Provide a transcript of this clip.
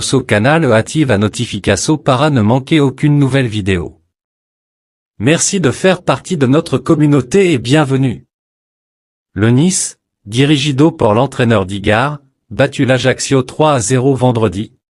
So canal active à notification para ne manquer aucune nouvelle vidéo. Merci de faire partie de notre communauté et bienvenue. Le Nice, dirigido pour l'entraîneur Digard, battu l'Ajaccio 3 à 0 vendredi,